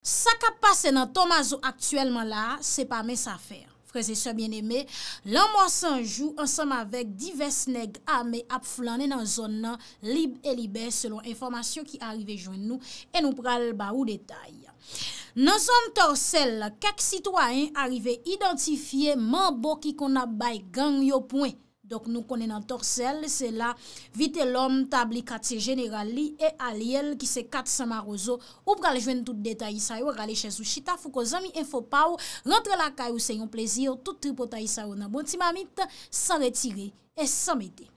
Sa kap pase nan Tomazo aktuelman la, se pa mes afer. Freze se bien eme, lan mwa sanjou ansam avek divers neg ame ap flanen nan zon nan libe e libe selon informasyon ki arive jwen nou e nou pral ba ou detay. Nan zon torsel, kak sitwayen arive identifiye man bok ki kon ap bay gang yo pwen. Dok nou konen an torsel, se la vite lom tabli kati generali e aliyel ki se kat samarozo. Ou pral jwen tout detay sa yo, pral chen sou chita. Fou ko zami enfopaw, rentre la kay ou se yon plezir, tout tripotay sa yo nan bonti mamit, sa retire e sa mede.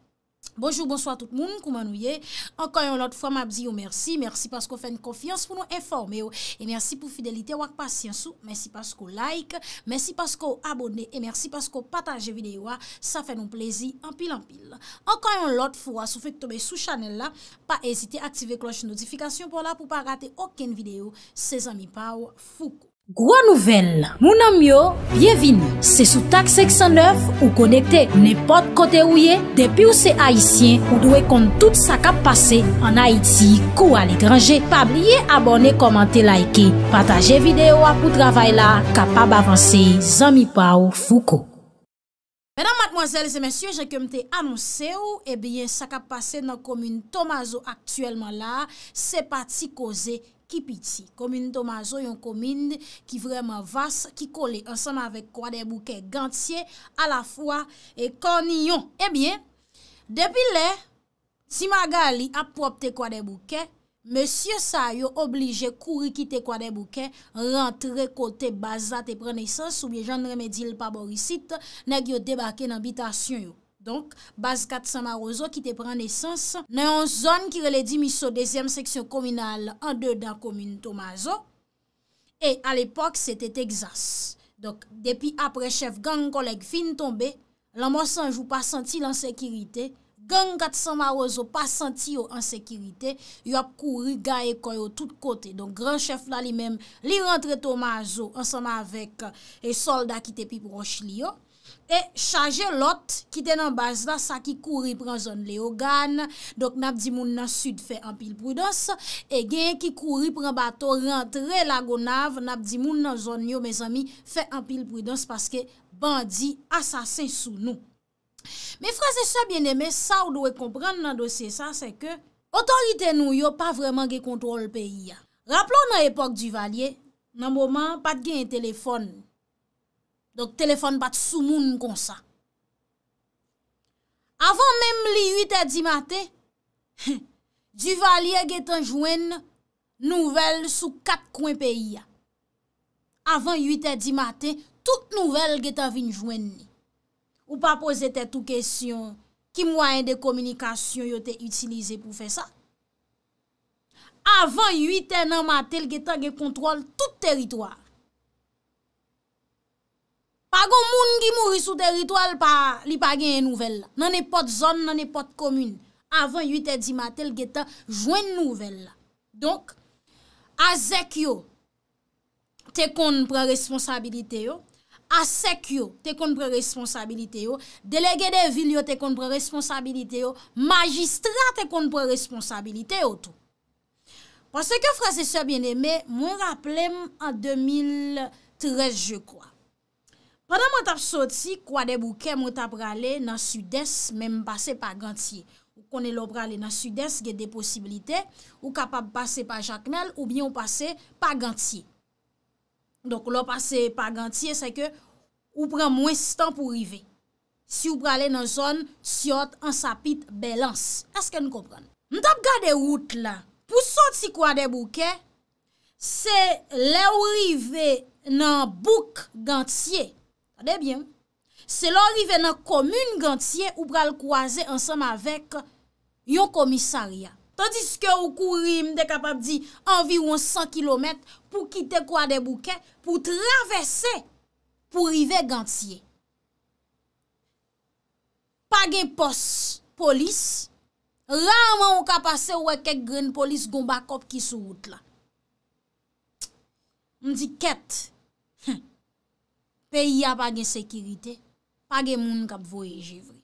Bonjou, bonsoit tout moun, koumanouye. Enkoyon lot fwa, mabdi yo mersi. Mersi paskou fèn kofiyans pou nou informe yo. E mersi pou fidelite wak pasyansou. Mersi paskou like. Mersi paskou abone. E mersi paskou pataje videyo wa. Sa fè nou plezi anpil anpil. Enkoyon lot fwa, sou fèk tobe sou chanel la. Pa ezite aktive kloche notifikasyon pou la pou pa rate oken videyo. Se zami pa ou fouk. Gwa nouvel, mounan myo, bienvin, se sou tak 609 ou konekte, ne pot kote ou ye, depi ou se haisyen, ou dwe kont tout sa kap pase, an Haiti, kou al ekranje, pa blye abone, komante, laike, pataje videyo apou travay la, kapab avanse, zami pa ou fouko. Menan matmozèl, se mensyon, jè ke mte anonse ou, ebyen eh sa kap pase nan komine Tomazo aktuelman la, se pati koze. Kipiti, komini Tomaso yon komini ki vreman vas, ki kole ansan avek kwa de bouke gantye a la fwa e kon yon. Ebyen, eh depi le, si magali apopte kwa de bouke, monsye sa yon oblige kuri kite kwa de bouke rentre kote baza te prenesan soubyen jan remedi lpaborisit neg yon debake nan bitasyon yon. Donk, baz kat Sama Rozo ki te pren nesans, nan yon zon ki rele di miso dezem seksyon kominal an de dan komin Tomazo, e al epok se te Texas. Donk, depi apre chef gang kolek fin tombe, lan monsanj ou pa santi lansekirite, gang kat Sama Rozo pa santi yo ansekirite, yo ap kou riga e koyo tout kote. Donk, gran chef la li menm li rentre Tomazo ansama avek e euh, solda ki te pi proch li yo, E chaje lot ki ten an bazda sa ki kouri pran zon le ogan, dok nap di moun nan sud fe an pil prudens, e gen ki kouri pran bato rentre lago nav, nap di moun nan zon yo me zami fe an pil prudens, paske bandi, asasen sou nou. Me fraze sa bien eme, sa ou do we kompran nan dosye sa, se ke otorite nou yo pa vreman ge kontrol peyi ya. Rapplon nan epok di valye, nan mouman pat gen en telefon, Dok, telefon bat sou moun kon sa. Avan menm li 8 et 10 mate, duvalye getan jwen nouvel sou 4 kwen peyi ya. Avan 8 et 10 mate, tout nouvel getan vin jwen ni. Ou pa pose te tou kesyon, ki mwayen de komunikasyon yo te utilize pou fe sa. Avan 8 et 10 mate, l getan ge kontrol tout teritoar. Pago moun ki mou risou teritwal pa li pa genye nouvel. Nan e pot zon, nan e pot komun. A 28 et 10 matel geta jwen nouvel. Donk, a zek yo te kon pre responsabilite yo. A sek yo te kon pre responsabilite yo. Delege de vil yo te kon pre responsabilite yo. Magistra te kon pre responsabilite yo tou. Pase ke frases se bien eme, moun rappelem an 2013 je kwa. Pendan mwen tap soti, kwa de bouke mwen tap rale nan sud-es men m basse pa gantye. Ou konen lop rale nan sud-es, gen de posibilite, ou kapap basse pa jacmel, ou bion basse pa gantye. Dok lop basse pa gantye, se ke ou pran mwen sitan pou rive. Si ou prale nan zon, siot ansapit belans. Aske nou kompran? M tap gade wout la, pou soti kwa de bouke, se le ou rive nan bouk gantye. Se lor rive nan komune gantye Ou pral kwaze ansam avek Yon komisarya Tandis ke ou kou rim de kapap di Anviwoun 100 km Pou kite kwa de bouke Pou travesse Pou rive gantye Pag en pos Polis Raman ou kapase ou e kek gren polis Gomba kop ki sou wout la M di ket Ket peyi a pa gen sekirite, pa gen moun kap voyeji vre.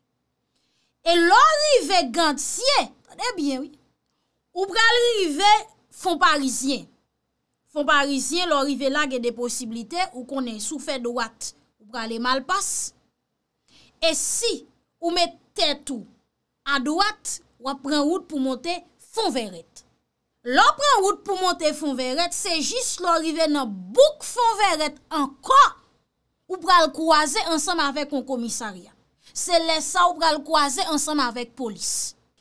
E lor rive gant siye, ta debyen wii, ou pral rive fon parizien. Fon parizien, lor rive la gen de posibilite, ou konen soufe dwat, ou pral le malpas. E si, ou met tetou, a dwat, wap pran wout pou monte fon veret. Lop pran wout pou monte fon veret, se jis lor rive nan bouk fon veret anko, Ou pral kouaze ansanm avek kon komisaria. Se lesa ou pral kouaze ansanm avek polis.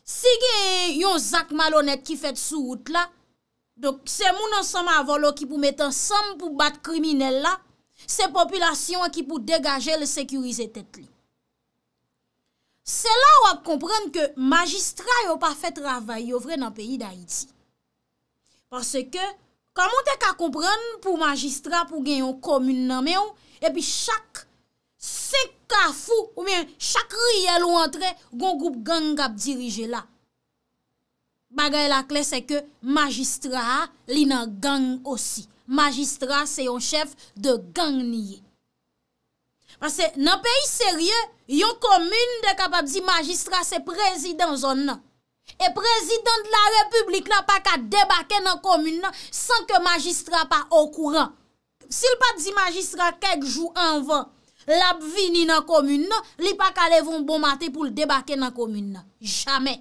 Si gen yon zak malonet ki fet sou wout la, se moun ansanm avolo ki pou met ansanm pou bat kriminel la, se populasyon ki pou degaje le sekurize tet li. Se la wak kompreme ke magistra yo pa fet ravay yo vre nan peyi da iti. Parce ke, Fa moun te ka kompren pou magistra pou gen yon komune nan men yo, epi chak seka fou ou men chak riyel ou antre, goun goup gang ap dirije la. Bagay la kle seke magistra li nan gang osi. Magistra se yon chef de gang nye. Nan peyi serye, yon komune de kap ap di magistra se prezident zon nan. E prezident de la republik nan pa ka debake nan komine nan san ke magistra pa au kouran. Sil pa di magistra kek jou anvan, lab vini nan komine nan, li pa ka levon bon mate pou debake nan komine nan. Jamen.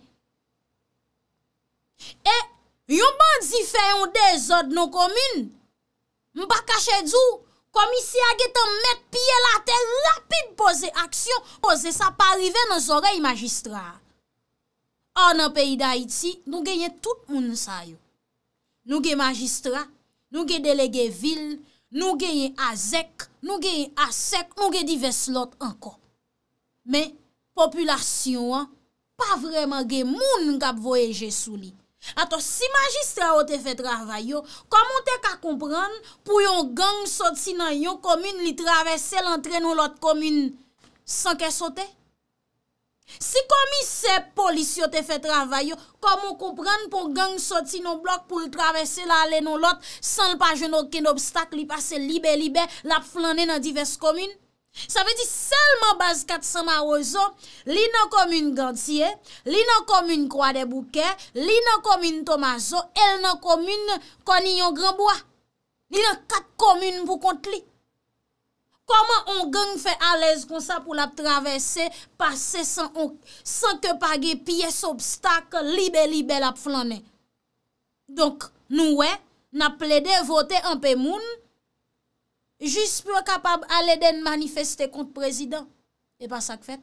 E yon pa di feyon de zot nan komine, mba kache djou komisi aget an met piye la tel rapide pose aksyon. Ose sa pa rive nan zorey magistra a. An an peyi da iti, nou genye tout moun sa yo. Nou genye magistra, nou genye delege vil, nou genye azek, nou genye asek, nou genye divers lot anko. Men, populasyon an, pa vreman genye moun gap voyeje sou li. Atos, si magistra o te fe travayo, komon te ka kompran pou yon gang sot si nan yon komine li travese lantre nou lot komine san ke sote? Si komi se polisyo te fe travayo, komon kompran pou gang soti nou blok pou l travese la alen nou lot San l page nou ken obstak li pase libe libe la flanen nan divers komine Sa ve di selman base 400 a ozo, li nan komine gantiye, li nan komine kwa de bouke, li nan komine tomazo, el nan komine koni yon granbwa Li nan kat komine pou kont li Koman on gen fè alez kon sa pou la travesse pase san ke page piye sobstak libe libe la flanè. Donk nou wè, na ple de vote anpe moun, jist pou wè kapab ale de nmanifeste kont prezident. E pa sak fè,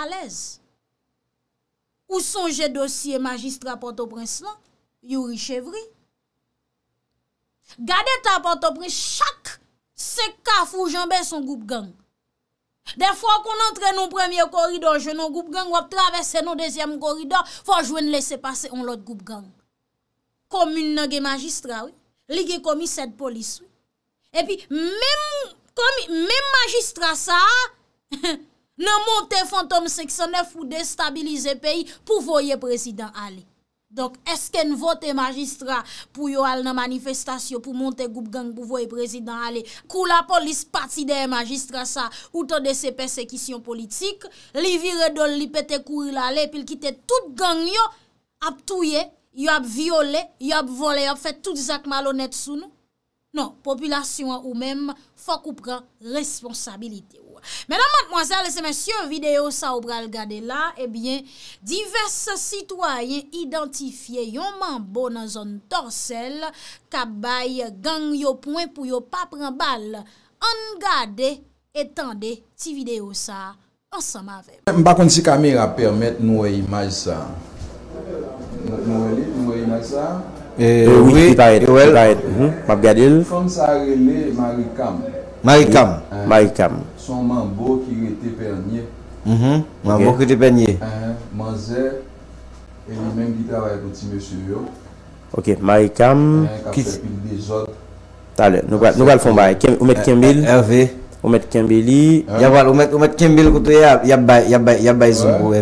alez. Ou sonje dosye magistra Port-au-Prince lan, Yuri Chevri. Gade ta Port-au-Prince chak, se ka fou jambè son goup gang. De fwa kon entre nou premier koridor, jenon goup gang, wap travesse nou deuxième koridor, fwa jwen lese pase on lot goup gang. Komun nan gen magistra, li gen komi sed polis. E pi, men magistra sa, nan monte fantom seksanè fou destabilize peyi pou voye prezident alè. Donk, esken vote magistra pou yo al nan manifestasyon pou monte goup gang pou voye prezidant ale, kou la polis pati de magistra sa, ou ton de se persekisyon politik, li vire dol li pete kou il ale, pil kite tout gang yo ap touye, yo ap viole, yo ap vole, yo ap fet tout zak malonet sou nou. Non, populasyon ou men, fok ou pran responsabilite ou. Menan mante mwazal se mensyon video sa ou pral gade la Ebyen divers sitwayen identifiye yonman bo nan zon torsel Kabay gang yo pwen pou yo pa pran bal An gade etande ti video sa ansan ma ve Mbakonsi kamera permet nouwe imaj sa Nouwe li nouwe imaj sa E wè, e wè, mab gade l Fonsare le marikam Marikam Son mambo ki yu ete penye Mambo ki yu ete penye Manze Elimem di trawaye poti me suyo Ok, Marikam Kapse pil de zot Talè, nou wale fon baye Ou met kembil Ou met kembili Ou met kembil koute yabay Yabay zonkou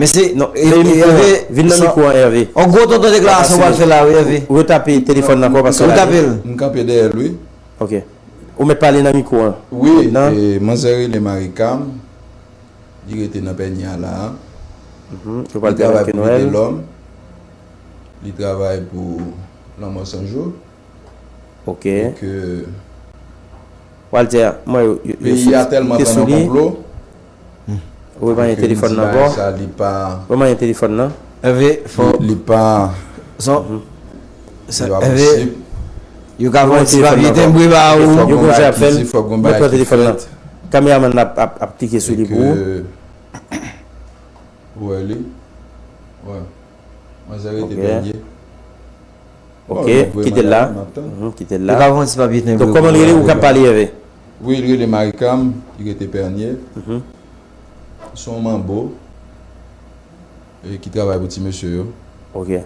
Mesli, nou Vilnani kou an erve Ou tapil telefon nan kwa Ou tapil Ok Ou mè pale nan mi kou an? Oui, mè zèri lè marikam Jirè tè nan pe nyan la mhm, Lè travè pou mè tè lòm Lè travè pou Lè mò sanjou Ok Walder, mè yò sou Tè sou li Ou mè yè telefon nan Ou mè yè telefon nan Ou mè yè telefon nan Ou mè yè telefon nan You gavonsi pa biten mwiva ou, yon kon se apel, mwen kon se apel nan. Kami a man ap ap tikye sou li pou. Ou e li? Ou e? Mwen se apel te penye. Ou e? Ki te la? Mhm, ki te la? Yon gavonsi pa biten mwiva ou. Koman li li ou kap palye ve? Ou e li li ma ikam, li li te penye. Son man bo. E ki travay bouti mwishyo yo. Ou e?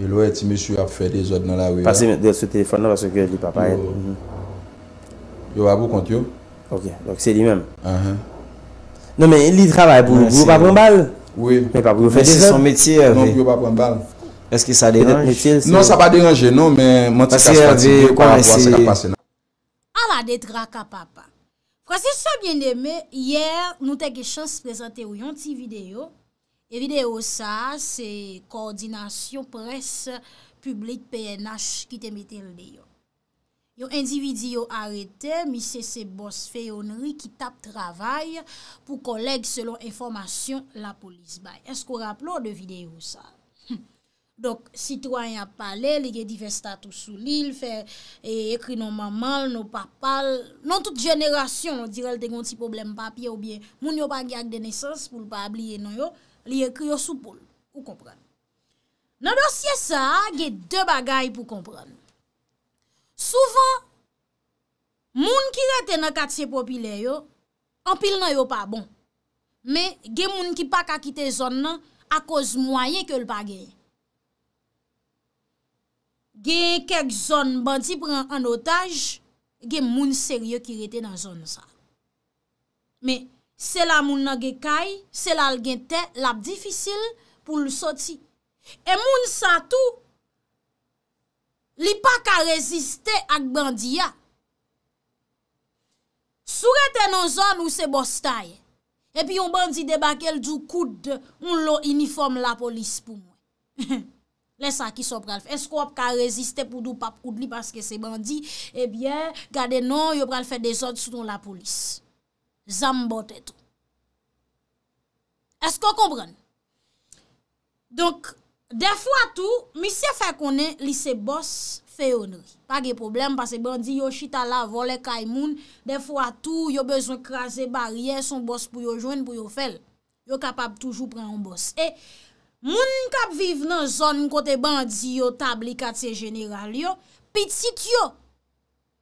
E lo eti misyo a fe de zot nan la we yo. Pase de se telefon nan, pasen ki yo li papa eti. Yo wabou kont yo. Ok, lak se li menm. Non men, li travay pou yon babon bal? Oui. Men papou, fe se son metye. Non, pou yon babon bal. Eski sa deranje? Non, sa pa deranje, non, men mwantika se pati be, kwa anpwa se la pase nan. Ala det gra ka papa. Kwa se sou bien deme, yer nou teke chans prezante ou yon ti video, Evide yo sa, se koordinasyon pres publik PNH ki te metel de yo. Yo individyo arete, mi se se bos feyonri ki tap travay pou koleg selon informasyon la polis bay. Eskou rap lo de videyo sa. Hm. Dok, sitwany ap pale, li ge divestato sou li, fe e, ekri nou mamal, nou papal. Non tout jenerasyon, non di rel te kon ti problem papye ou bien moun yo pa gyan de nesans pou l pa abliye nou yo. Liye krio sou poul pou kompran. Nan dosye sa, gey de bagay pou kompran. Soufan, moun ki rete nan katsye popilye yo, anpil nan yo pa bon. Me, gey moun ki pa kakite zon nan, a koz mwaye ke lpa gey. Gey kek zon banti pran an otaj, gey moun seryo ki rete nan zon sa. Me, Se la moun nage kay, se la al gen te, la ap difisil pou l sou ti. E moun sa tou, li pa ka reziste ak bandi ya. Sou rete nan zon ou se bostaye, epi yon bandi debakel djou koud, moun lo uniform la polis pou moun. Lesa ki sou pral fè. Esko ap ka reziste pou djou pap koud li paske se bandi, ebyen gade nan yon pral fè de zon souton la polis. Zanm bot eto. Esko kompren? Donk, de fwa tou, mi se fè konen lise bos fè yon. Pa ge problem, pase bandi yo chita la vole kay moun. De fwa tou, yo bezon krasè barye, son bos pou yo jwen pou yo fel. Yo kapab toujou pren yon bos. E, moun kap viv nan zon kote bandi yo tabli katse general yo, pitik yo.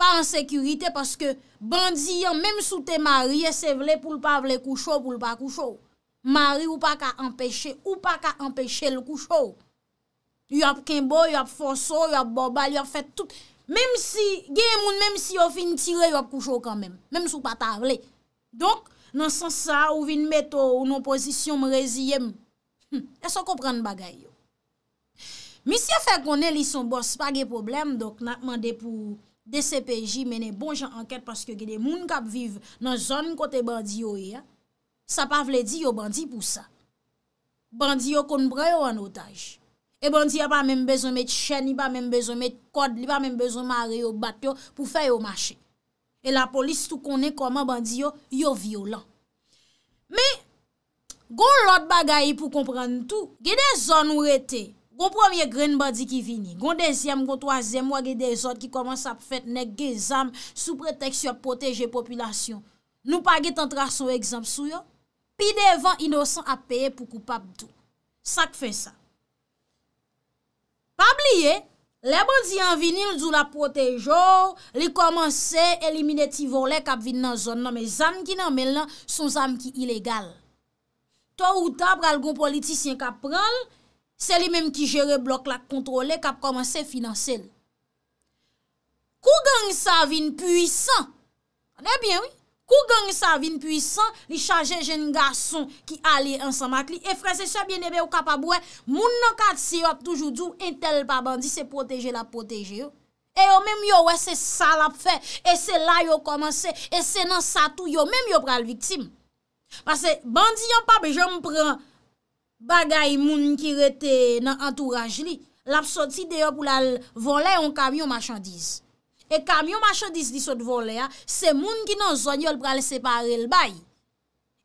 pa an sekurite, paske bandi yon, mem sou te mari, e se vle pou l pa vle kouchou, pou l pa kouchou. Mari ou pa ka empèche, ou pa ka empèche l kouchou. Yop kenbo, yop fonso, yop bobal, yop fèt tout. Mem si, gen moun, mem si yo fin tire, yop kouchou kanmen. Mem sou pa ta vle. Donk, nan san sa, ou vin meto, ou nan posisyon mreziye m. Hmm. E so komprende bagay yo. Mi si a fè konen li son boss, pa ge problem, donk nan mande pou Dese peji mene bon jan anket paske gede moun kap viv nan zon kote bandi yo e ya. Sa pa vle di yo bandi pou sa. Bandi yo kon bre yo an otaj. E bandi yo pa men bezon met chen, li pa men bezon met kod, li pa men bezon ma re yo bat yo pou fe yo mache. E la polis tout konen koman bandi yo, yo violent. Me, gon lot bagay pou kompren tout. Gede zon ou rete? Gon premier gren bandi ki vini, gon deuxième, gon troisième, wage de zon ki komanse ap fet nek ge zanm sou preteksyon proteje populasyon. Nou pa ge tentra sou ek zanm sou yo, pi devan inosan ap peye pou koupap do. Sak fe sa. Pab liye, le bandi an vini, l do la protejo, li komanse elimine ti volè kap vin nan zon nan me zanm ki nan men lan sou zanm ki ilegal. To ou tab ral gon politisyen kap pranl, Se li menm ki jere blok la kontrole kap komanse finansel. Kou gang sa vin puisan, ane bien oui, kou gang sa vin puisan, li chanje jen gason ki ale ansan mak li, e frese sa bien ebe ou kap abouè, moun nan kat si wap toujou djou, entel pa bandi se proteje la proteje yo. E yo menm yo wè se salap fe, e se la yo komanse, e se nan satou yo menm yo pral viktim. Pase bandi yon pa be jom pran, Bagay moun ki rete nan entouraj li, lap soti deyo pou la vole yon kamyon machandise. E kamyon machandise li sot vole ya, se moun ki nan zanyol pral separe l bay.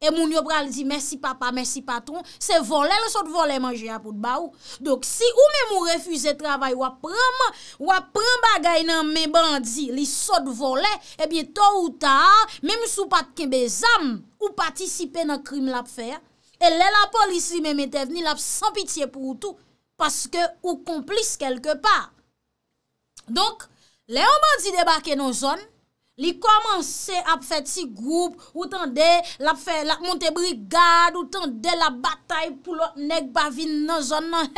E moun yo pral di, mersi papa, mersi patron, se vole l sot vole manje ya pout ba ou. Dok si ou me mou refuze travay, wap pran bagay nan me bandi li sot vole, e bie to ou ta, mèm sou patke bezam, ou patisipe nan krim lap fè ya, E le la polisi menmetev ni lap san pitiye pou ou tou, paske ou komplis kelke pa. Donk, le oman di debake nan zon, li komanse ap fet si groub, ou tan de, lap fe, lap monte brigade, ou tan de la batay pou lot nek bavin nan zon nan,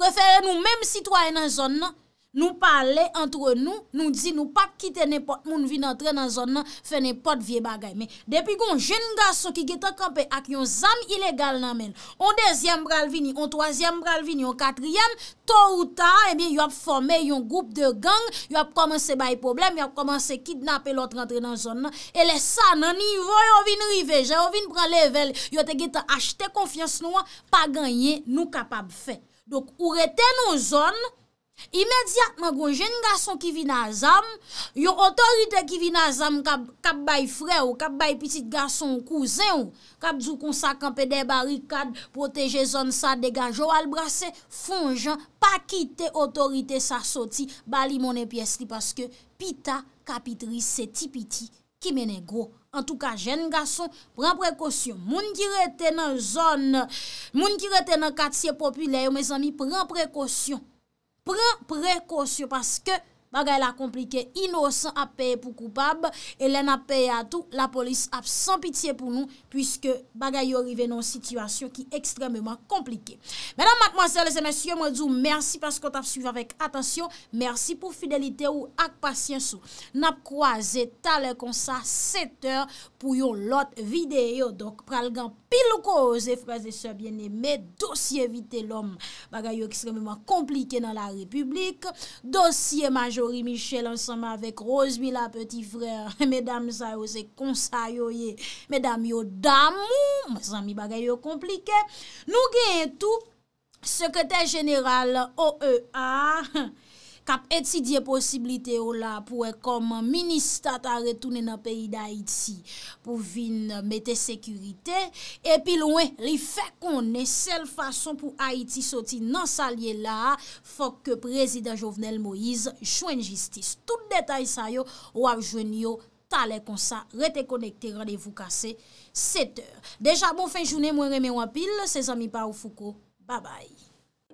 prefere nou menm sitwoy nan zon nan, Nou pale antre nou, nou di nou pa kite nepot moun vin antre nan zon nan, fe nepot vie bagay. Depi goun jen nga son ki geta kampe ak yon zan ilegal nan men, yon dezyen bral vini, yon tozyen bral vini, yon katryen, to ou ta, ebi eh yop forme yon goup de gang, yop komanse bay problem, yop komanse kidnap e lot rentre nan zon nan, e le sa nan nivou, yon vin rive, yon vin pran level, yote geta achete konfians nou, pa ganyen nou kapab fe. Dok, ou rete nou zon... Imediat magon jen gason ki vi na zam Yo otorite ki vi na zam Kap bay fre ou Kap bay pitit gason kouzen ou Kap dzou kon sa kampe de barikad Proteje zon sa deganjou Albrase fonjan Pa kite otorite sa soti Bali mounen piyes li Pita kapitris se tipiti Ki mene gro En tou ka jen gason pren prekosyon Moun ki rete nan zon Moun ki rete nan katsye popule Moun ki rete nan katsye popule Prends précaution parce que bagay la komplike, inosan ap peye pou koupab, elen ap peye atou la polis ap san pitiye pou nou pwiske bagay yo rivenon sitwasyon ki ekstrememan komplike menan mat mwasele se nesye mwadzou mersi paskot ap suyve avek atensyon mersi pou fidelite ou ak pasyensou nap kwa ze talen konsa seter pou yon lot videyo, dok pralgan pil ou ko ose fraze se biene me dosye vite lom bagay yo ekstrememan komplike nan la republik dosye maje Jory Michel ansama vek Rosebi la peti vre, medam zayou zek konsayou ye, medam yo damou, ma zan mi bagay yo komplike, nou gen tout, sekretè general O.E.A., tap etidye posibilite yo la pou e kom ministat a retounen a peyi da Haiti pou vin mette sekurite. Epi lwen, li fe konen sel fason pou Haiti soti nan salye la, fok ke prezident Jovenel Moïse jwen jistis. Toute detay sayo wav jwen yo talen konsa rete konekte rade vou kase sete. Deja bon fin jounen mwen reme wapil, se zami pa ou fuko, babay.